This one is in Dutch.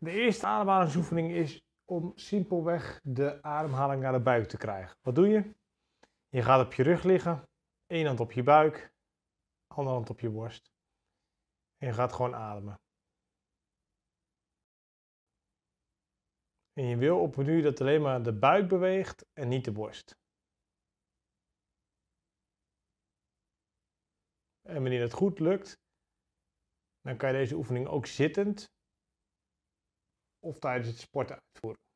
De eerste ademhalingsoefening is om simpelweg de ademhaling naar de buik te krijgen. Wat doe je? Je gaat op je rug liggen, één hand op je buik, andere hand op je borst. En je gaat gewoon ademen. En je wil op een uur dat alleen maar de buik beweegt en niet de borst. En wanneer dat goed lukt, dan kan je deze oefening ook zittend of tijdens het sporten uitvoeren.